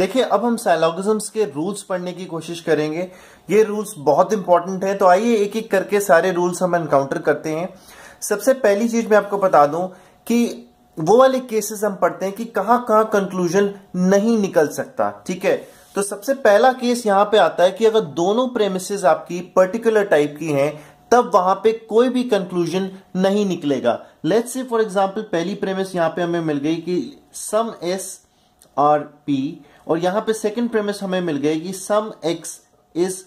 देखिए अब हम सैलोगिज्म्स के रूल्स पढ़ने की कोशिश करेंगे ये रूल्स बहुत इंपॉर्टेंट है तो आइए एक एक करके सारे रूल्स हम एनकाउंटर करते हैं सबसे पहली चीज मैं आपको बता दूं कि वो वाले केसेस हम पढ़ते हैं कि कहां कहां कंक्लूजन नहीं निकल सकता ठीक है तो सबसे पहला केस यहां पे आता है कि अगर दोनों प्रेमिसेस आपकी पर्टिकुलर टाइप की हैं तब वहां पे कोई भी कंक्लूजन नहीं निकलेगा लेट्स से फॉर एग्जांपल पहली प्रेमिस यहां पे हमें मिल गई कि सम एस आर पी और यहां पे सेकंड प्रेमिस हमें मिल गया कि सम एक्स इज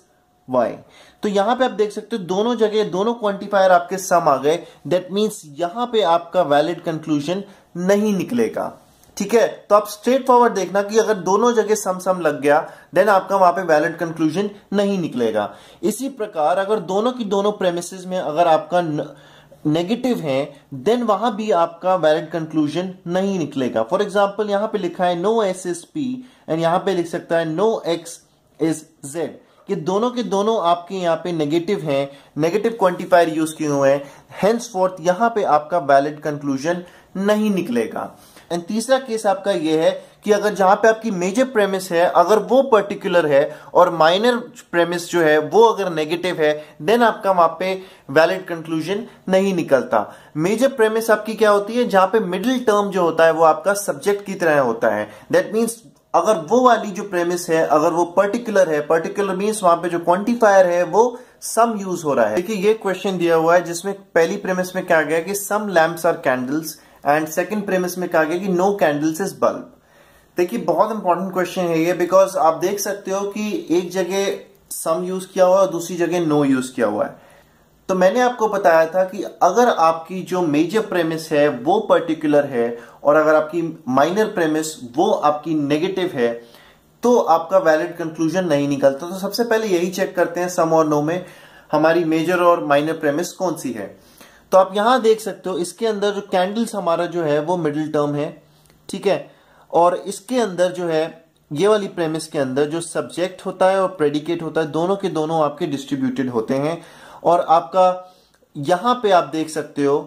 वाई तो यहां पे आप देख सकते हो दोनों जगह दोनों क्वांटिफायर आपके सम आ गए दैट मीन्स यहां पे आपका वैलिड कंक्लूजन नहीं निकलेगा ठीक है तो आप स्ट्रेट फॉरवर्ड देखना कि अगर दोनों जगह सम सम लग गया देन आपका वहां पे वैलिड कंक्लूजन नहीं निकलेगा इसी प्रकार अगर दोनों की दोनों प्रेमिस में अगर आपका न, नेगेटिव हैं देन वहां भी आपका वैलिड कंक्लूजन नहीं निकलेगा फॉर एग्जाम्पल यहां पे लिखा है no S S P and यहां पे लिख सकता है नो एक्स इज जेड कि दोनों के दोनों आपके यहाँ पे नेगेटिव हैं नेगेटिव क्वांटिफायर यूज किए हुए हैं हेंस फोर्थ यहां पे आपका वैलिड कंक्लूजन नहीं निकलेगा एंड तीसरा केस आपका ये है कि अगर जहां पे आपकी मेजर प्रेमिस है अगर वो पर्टिकुलर है और माइनर प्रेमिस जो है वो अगर नेगेटिव है देन आपका वहां पे वैलिड कंक्लूजन नहीं निकलता मेजर प्रेमिस आपकी क्या होती है जहां पे मिडिल टर्म जो होता है वो आपका सब्जेक्ट की तरह होता है दैट मीन्स अगर वो वाली जो प्रेमिस है अगर वो पर्टिकुलर है पर्टिकुलर मीन्स वहां पे जो क्वांटिफायर है वो सम यूज हो रहा है देखिए ये क्वेश्चन दिया हुआ है जिसमें पहली प्रेमिस में क्या गया कि some lamps are candles and second premise में कहा गया कि नो कैंडल्स इज बल्ब देखिए बहुत इंपॉर्टेंट क्वेश्चन है ये बिकॉज आप देख सकते हो कि एक जगह सम यूज किया हुआ है और दूसरी जगह नो यूज किया हुआ है तो मैंने आपको बताया था कि अगर आपकी जो मेजर प्रेमिस है वो पर्टिकुलर है और अगर आपकी माइनर प्रेमिस वो आपकी नेगेटिव है तो आपका वैलिड कंक्लूजन नहीं निकलता तो सबसे पहले यही चेक करते हैं सम और नो में हमारी मेजर और माइनर प्रेमिस कौन सी है तो आप यहां देख सकते हो इसके अंदर जो कैंडल्स हमारा जो है वो मिडिल टर्म है ठीक है और इसके अंदर जो है ये वाली प्रेमिस के अंदर जो सब्जेक्ट होता है और प्रेडिकेट होता है दोनों के दोनों आपके डिस्ट्रीब्यूटेड होते हैं और आपका यहां पे आप देख सकते हो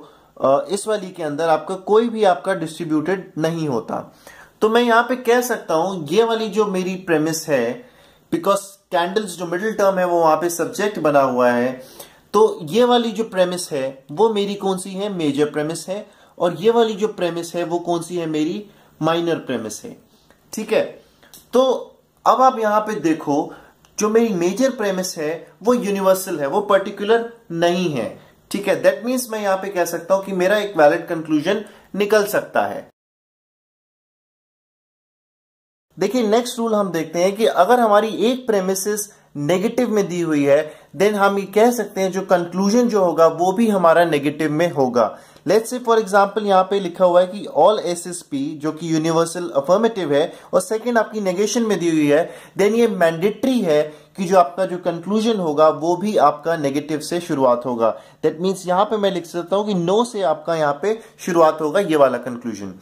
इस वाली के अंदर आपका कोई भी आपका डिस्ट्रीब्यूटेड नहीं होता तो मैं यहां पे कह सकता हूं ये वाली जो मेरी प्रेमिस है बिकॉज कैंडल्स जो मिडिल टर्म है वो वहां पे सब्जेक्ट बना हुआ है तो ये वाली जो प्रेमिस है वो मेरी कौन सी है मेजर प्रेमिस है और ये वाली जो प्रेमिस है वो कौन सी है मेरी माइनर प्रेमिस है ठीक है तो अब आप यहां पे देखो जो मेरी मेजर प्रेमिस है वो यूनिवर्सल है वो पर्टिकुलर नहीं है ठीक है दैट मीन्स मैं यहां पे कह सकता हूं कि मेरा एक वैलिड कंक्लूजन निकल सकता है देखिए नेक्स्ट रूल हम देखते हैं कि अगर हमारी एक प्रेमिसेस नेगेटिव में दी हुई है देन हम ये कह सकते हैं जो कंक्लूजन जो होगा वो भी हमारा नेगेटिव में होगा लेट से फॉर एग्जाम्पल यहाँ पे लिखा हुआ है कि ऑल एस एस पी जो कि यूनिवर्सल अफर्मेटिव है और सेकेंड आपकी नेगेशन में दी हुई है देन ये मैंडेटरी है कि जो आपका जो कंक्लूजन होगा वो भी आपका नेगेटिव से शुरुआत होगा दैट मीन्स यहाँ पे मैं लिख सकता हूँ कि नो से आपका यहाँ पे शुरुआत होगा ये वाला कंक्लूजन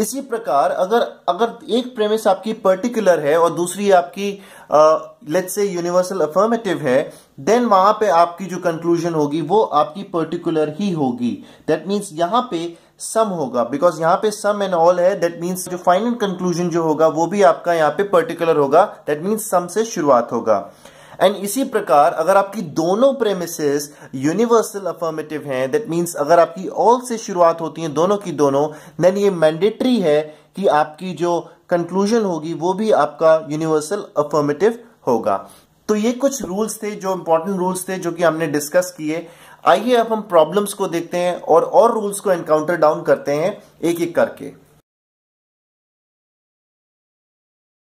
इसी प्रकार अगर अगर एक प्रेमिस आपकी पर्टिकुलर है और दूसरी आपकी लेट्स से यूनिवर्सल अफर्मेटिव है देन वहां पे आपकी जो कंक्लूजन होगी वो आपकी पर्टिकुलर ही होगी दैट मीन्स यहाँ पे सम होगा बिकॉज यहाँ पे सम एंड ऑल है दैट मीन्स जो फाइनल कंक्लूजन जो होगा वो भी आपका यहाँ पे पर्टिकुलर होगा दैट मीन्स सम से शुरुआत होगा एंड इसी प्रकार अगर आपकी दोनों प्रेमिसेस यूनिवर्सल अफर्मेटिव हैं दैट मींस अगर आपकी ऑल से शुरुआत होती है दोनों की दोनों देन ये मैंडेटरी है कि आपकी जो कंक्लूजन होगी वो भी आपका यूनिवर्सल अफर्मेटिव होगा तो ये कुछ रूल्स थे जो इंपॉर्टेंट रूल्स थे जो कि हमने डिस्कस किए आइए अब हम प्रॉब्लम्स को देखते हैं और और रूल्स को एनकाउंटर डाउन करते हैं एक एक करके